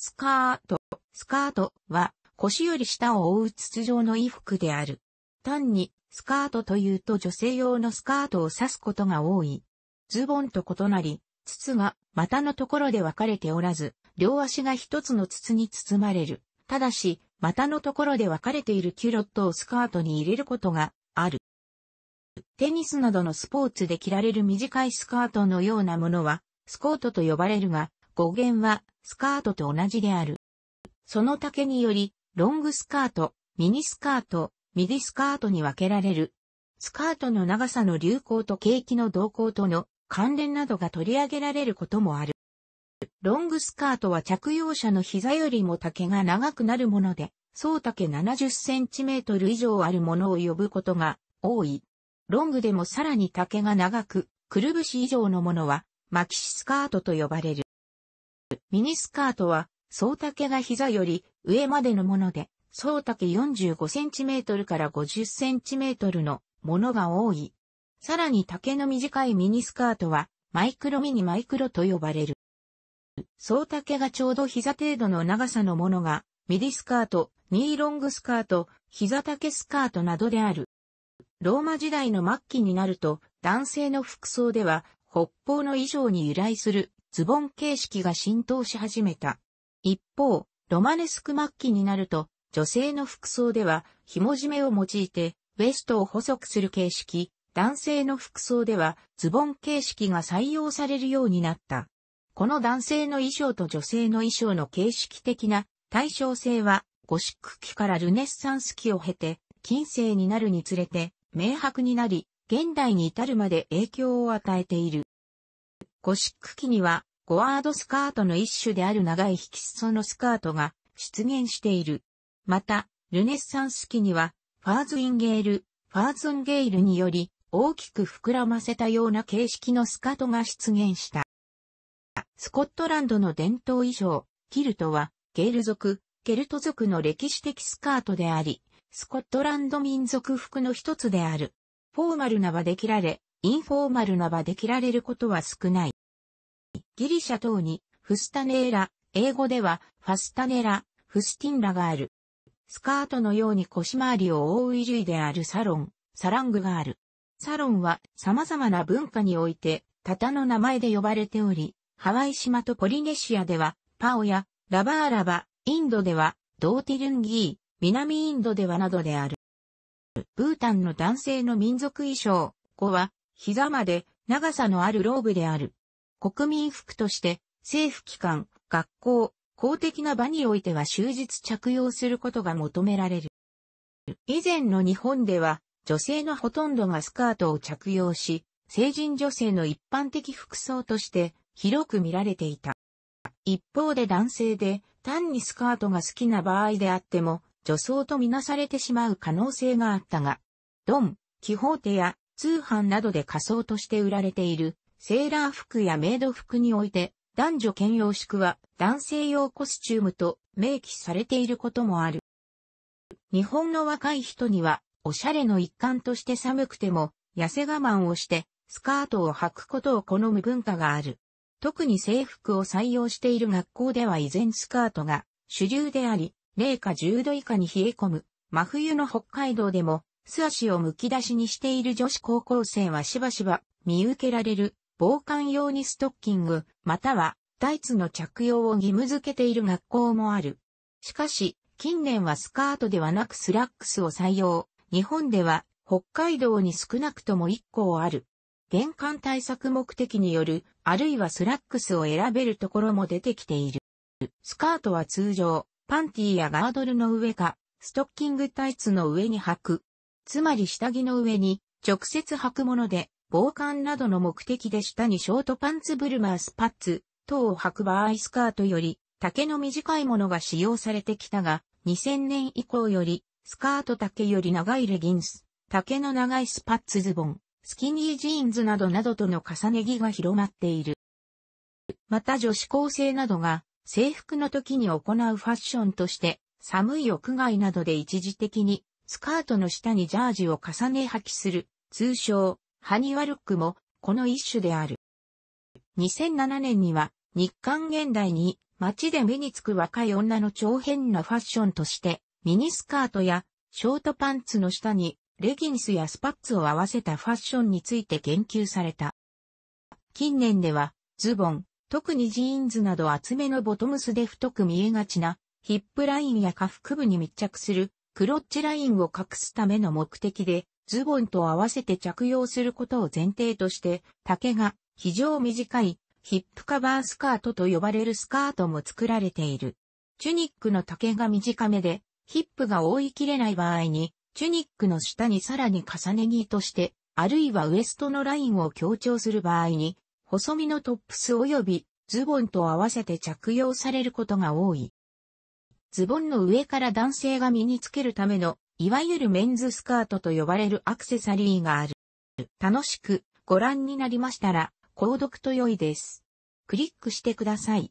スカート、スカートは腰より下を覆う筒状の衣服である。単にスカートというと女性用のスカートを指すことが多い。ズボンと異なり、筒が股のところで分かれておらず、両足が一つの筒に包まれる。ただし、股のところで分かれているキュロットをスカートに入れることがある。テニスなどのスポーツで着られる短いスカートのようなものは、スコートと呼ばれるが、語源はスカートと同じである。その竹により、ロングスカート、ミニスカート、ミディスカートに分けられる。スカートの長さの流行と景気の動向との関連などが取り上げられることもある。ロングスカートは着用者の膝よりも丈が長くなるもので、総丈70センチメートル以上あるものを呼ぶことが多い。ロングでもさらに丈が長く、くるぶし以上のものは、巻きスカートと呼ばれる。ミニスカートは、総丈が膝より上までのもので、総丈 45cm から 50cm のものが多い。さらに丈の短いミニスカートは、マイクロミニマイクロと呼ばれる。総丈がちょうど膝程度の長さのものが、ミディスカート、ニーロングスカート、膝丈スカートなどである。ローマ時代の末期になると、男性の服装では、北方の衣装に由来するズボン形式が浸透し始めた。一方、ロマネスク末期になると、女性の服装では、紐締めを用いて、ウエストを細くする形式、男性の服装では、ズボン形式が採用されるようになった。この男性の衣装と女性の衣装の形式的な対称性は、ゴシック期からルネッサンス期を経て、近世になるにつれて、明白になり、現代に至るまで影響を与えている。ゴシック期には、ゴワードスカートの一種である長い引き裾のスカートが出現している。また、ルネッサンス期には、ファーズインゲール、ファーズンゲールにより、大きく膨らませたような形式のスカートが出現した。スコットランドの伝統衣装、キルトは、ゲール族、ケルト族の歴史的スカートであり、スコットランド民族服の一つである。フォーマルな場で着られ、インフォーマルな場で着られることは少ない。ギリシャ等にフスタネーラ、英語ではファスタネラ、フスティンラがある。スカートのように腰回りを覆う衣類であるサロン、サラングがある。サロンは様々な文化において、タタの名前で呼ばれており、ハワイ島とポリネシアでは、パオやラバーラバ、インドでは、ドーティルンギー、南インドではなどである。ブータンの男性の民族衣装、語は、膝まで長さのあるローブである。国民服として、政府機関、学校、公的な場においては終日着用することが求められる。以前の日本では、女性のほとんどがスカートを着用し、成人女性の一般的服装として広く見られていた。一方で男性で単にスカートが好きな場合であっても女装とみなされてしまう可能性があったが、ドン、キホーテや通販などで仮装として売られている、セーラー服やメイド服において、男女兼用宿は男性用コスチュームと明記されていることもある。日本の若い人には、おしゃれの一環として寒くても、痩せ我慢をして、スカートを履くことを好む文化がある。特に制服を採用している学校では依然スカートが主流であり、零下10度以下に冷え込む、真冬の北海道でも素足をむき出しにしている女子高校生はしばしば見受けられる防寒用にストッキング、またはタイツの着用を義務付けている学校もある。しかし、近年はスカートではなくスラックスを採用。日本では北海道に少なくとも1校ある。玄関対策目的による、あるいはスラックスを選べるところも出てきている。スカートは通常、パンティーやガードルの上か、ストッキングタイツの上に履く、つまり下着の上に直接履くもので、防寒などの目的で下にショートパンツブルマースパッツ等を履く場合スカートより丈の短いものが使用されてきたが、2000年以降よりスカート丈より長いレギンス、丈の長いスパッツズボン、スキニージーンズなどなどとの重ね着が広まっている。また女子高生などが制服の時に行うファッションとして寒い屋外などで一時的にスカートの下にジャージを重ね履きする、通称、ハニワルックも、この一種である。2007年には、日韓現代に、街で目につく若い女の長編なファッションとして、ミニスカートや、ショートパンツの下に、レギンスやスパッツを合わせたファッションについて言及された。近年では、ズボン、特にジーンズなど厚めのボトムスで太く見えがちな、ヒップラインや下腹部に密着するクロッチラインを隠すための目的で、ズボンと合わせて着用することを前提として、丈が非常短いヒップカバースカートと呼ばれるスカートも作られている。チュニックの丈が短めで、ヒップが覆いきれない場合に、チュニックの下にさらに重ね着として、あるいはウエストのラインを強調する場合に、細身のトップス及びズボンと合わせて着用されることが多い。ズボンの上から男性が身につけるための、いわゆるメンズスカートと呼ばれるアクセサリーがある。楽しくご覧になりましたら、購読と良いです。クリックしてください。